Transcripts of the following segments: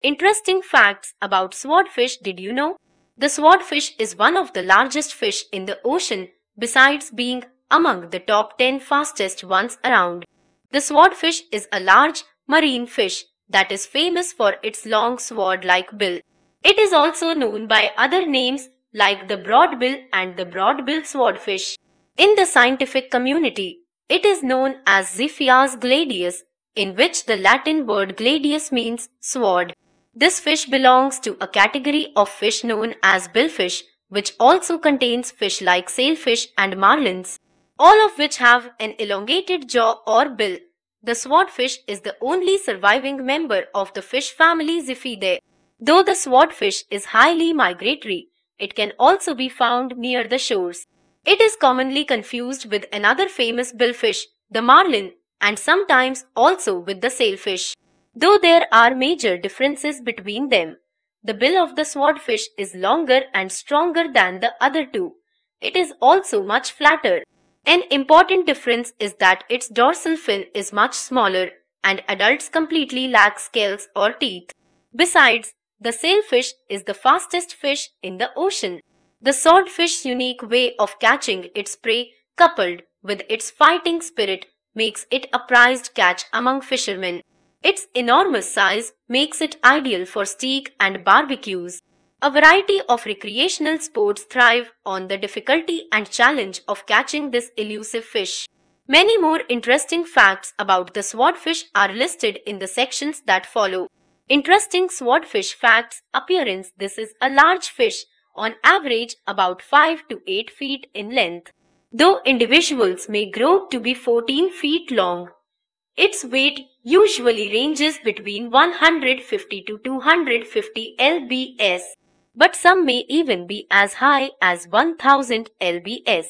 Interesting facts about swordfish did you know? The swordfish is one of the largest fish in the ocean besides being among the top 10 fastest ones around. The swordfish is a large marine fish that is famous for its long sword-like bill. It is also known by other names like the broadbill and the broadbill swordfish. In the scientific community, it is known as Ziphias gladius, in which the Latin word gladius means sword. This fish belongs to a category of fish known as billfish, which also contains fish like sailfish and marlins, all of which have an elongated jaw or bill. The swordfish is the only surviving member of the fish family Ziphidae. Though the swordfish is highly migratory, it can also be found near the shores. It is commonly confused with another famous billfish, the marlin, and sometimes also with the sailfish. Though there are major differences between them, the bill of the swordfish is longer and stronger than the other two. It is also much flatter. An important difference is that its dorsal fin is much smaller and adults completely lack scales or teeth. Besides, the sailfish is the fastest fish in the ocean. The swordfish's unique way of catching its prey, coupled with its fighting spirit, makes it a prized catch among fishermen. Its enormous size makes it ideal for steak and barbecues. A variety of recreational sports thrive on the difficulty and challenge of catching this elusive fish. Many more interesting facts about the swordfish are listed in the sections that follow. Interesting swordfish facts appearance This is a large fish, on average about 5 to 8 feet in length, though individuals may grow to be 14 feet long. Its weight usually ranges between 150 to 250 lbs, but some may even be as high as 1000 lbs.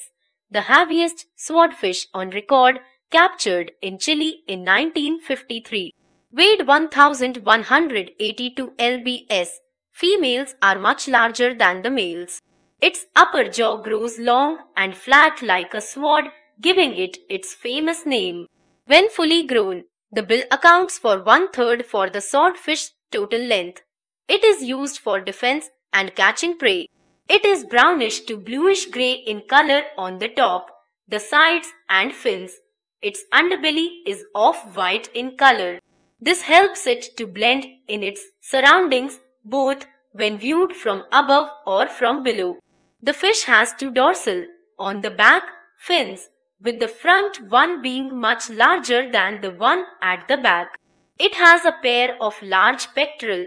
The heaviest swordfish on record captured in Chile in 1953 weighed 1182 lbs. Females are much larger than the males. Its upper jaw grows long and flat like a sword, giving it its famous name. When fully grown, the bill accounts for one-third for the swordfish total length. It is used for defense and catching prey. It is brownish to bluish-grey in color on the top, the sides and fins. Its underbelly is off-white in color. This helps it to blend in its surroundings both when viewed from above or from below. The fish has two dorsal, on the back, fins, with the front one being much larger than the one at the back. It has a pair of large pectoral,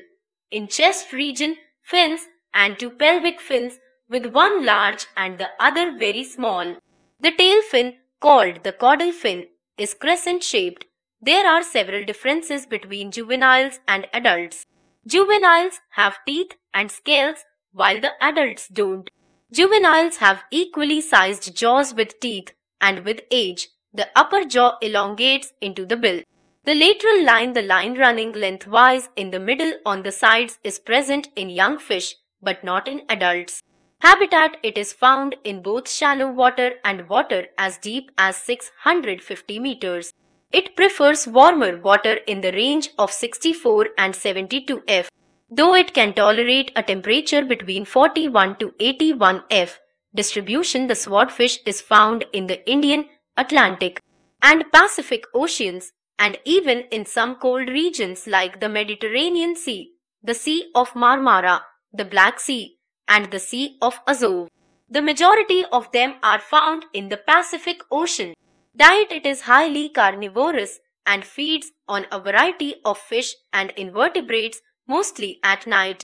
in chest region, fins and two pelvic fins with one large and the other very small. The tail fin, called the caudal fin, is crescent-shaped. There are several differences between juveniles and adults. Juveniles have teeth and scales while the adults don't. Juveniles have equally sized jaws with teeth and with age, the upper jaw elongates into the bill. The lateral line, the line running lengthwise in the middle on the sides is present in young fish but not in adults. Habitat it is found in both shallow water and water as deep as 650 meters. It prefers warmer water in the range of 64 and 72 F, though it can tolerate a temperature between 41 to 81 F distribution the swordfish is found in the Indian, Atlantic and Pacific Oceans and even in some cold regions like the Mediterranean Sea, the Sea of Marmara, the Black Sea and the Sea of Azov. The majority of them are found in the Pacific Ocean. Diet it is highly carnivorous and feeds on a variety of fish and invertebrates mostly at night.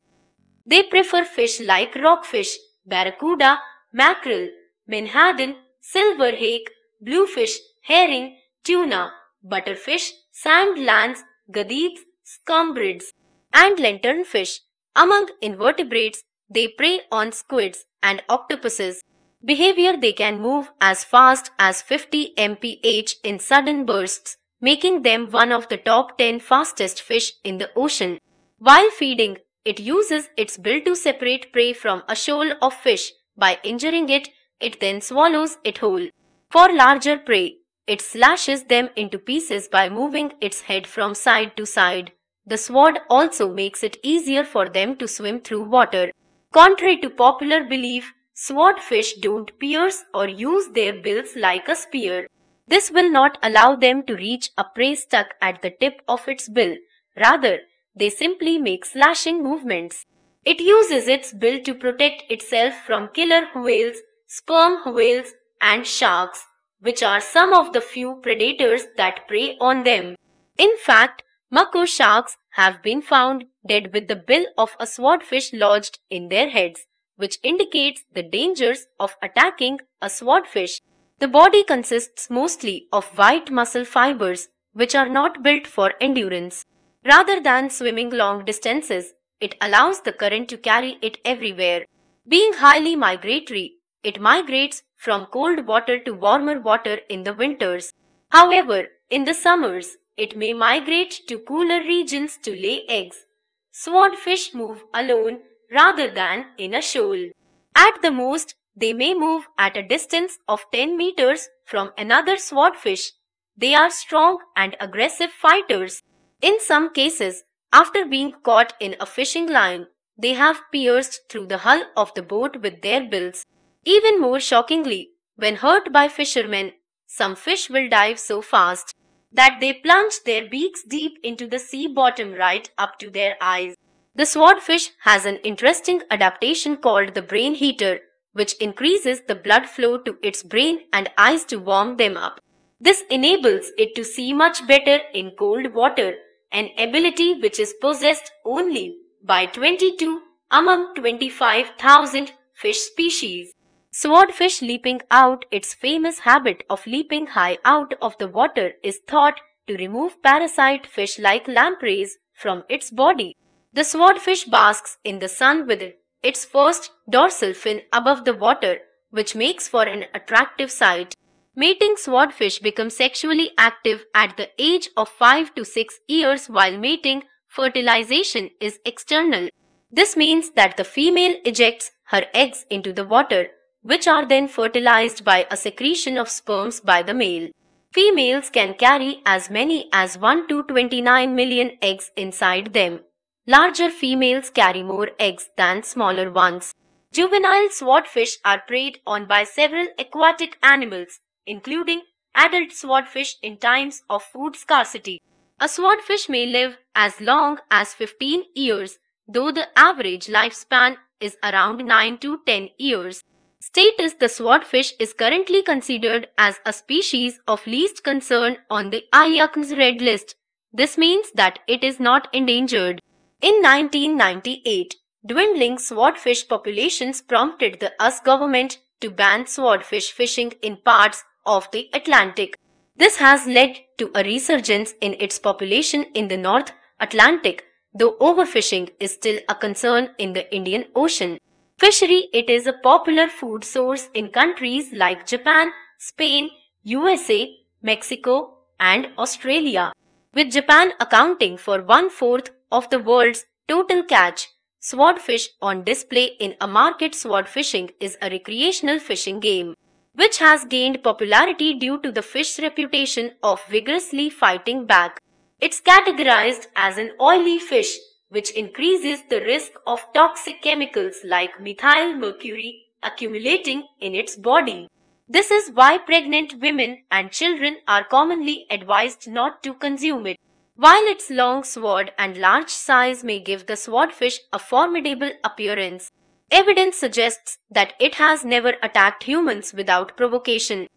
They prefer fish like rockfish, barracuda mackerel, menhaden, silver hake, bluefish, herring, tuna, butterfish, sand lance, gadids, scumbrids, and lanternfish. Among invertebrates, they prey on squids and octopuses. Behavior they can move as fast as 50 mph in sudden bursts, making them one of the top 10 fastest fish in the ocean. While feeding, it uses its bill to separate prey from a shoal of fish, by injuring it, it then swallows it whole. For larger prey, it slashes them into pieces by moving its head from side to side. The sword also makes it easier for them to swim through water. Contrary to popular belief, swordfish don't pierce or use their bills like a spear. This will not allow them to reach a prey stuck at the tip of its bill. Rather, they simply make slashing movements. It uses its bill to protect itself from killer whales, sperm whales, and sharks, which are some of the few predators that prey on them. In fact, mako sharks have been found dead with the bill of a swordfish lodged in their heads, which indicates the dangers of attacking a swordfish. The body consists mostly of white muscle fibers, which are not built for endurance. Rather than swimming long distances, it allows the current to carry it everywhere. Being highly migratory, it migrates from cold water to warmer water in the winters. However, in the summers, it may migrate to cooler regions to lay eggs. Swordfish move alone rather than in a shoal. At the most, they may move at a distance of 10 meters from another swordfish. They are strong and aggressive fighters. In some cases, after being caught in a fishing line, they have pierced through the hull of the boat with their bills. Even more shockingly, when hurt by fishermen, some fish will dive so fast that they plunge their beaks deep into the sea bottom right up to their eyes. The swordfish has an interesting adaptation called the brain heater, which increases the blood flow to its brain and eyes to warm them up. This enables it to see much better in cold water an ability which is possessed only by 22 among 25,000 fish species. Swordfish leaping out, its famous habit of leaping high out of the water is thought to remove parasite fish like lampreys from its body. The swordfish basks in the sun with its first dorsal fin above the water, which makes for an attractive sight. Mating swordfish become sexually active at the age of 5 to 6 years while mating, fertilization is external. This means that the female ejects her eggs into the water, which are then fertilized by a secretion of sperms by the male. Females can carry as many as 1 to 29 million eggs inside them. Larger females carry more eggs than smaller ones. Juvenile swordfish are preyed on by several aquatic animals, including adult swordfish in times of food scarcity. A swordfish may live as long as 15 years, though the average lifespan is around 9 to 10 years. Status The swordfish is currently considered as a species of least concern on the IUCN's Red List. This means that it is not endangered. In 1998, dwindling swordfish populations prompted the US government to ban swordfish fishing in parts of the Atlantic. This has led to a resurgence in its population in the North Atlantic, though overfishing is still a concern in the Indian Ocean. Fishery It is a popular food source in countries like Japan, Spain, USA, Mexico and Australia. With Japan accounting for one-fourth of the world's total catch, swordfish on display in a market swordfishing is a recreational fishing game which has gained popularity due to the fish's reputation of vigorously fighting back. It's categorized as an oily fish, which increases the risk of toxic chemicals like methyl mercury accumulating in its body. This is why pregnant women and children are commonly advised not to consume it. While its long sword and large size may give the swordfish a formidable appearance, Evidence suggests that it has never attacked humans without provocation.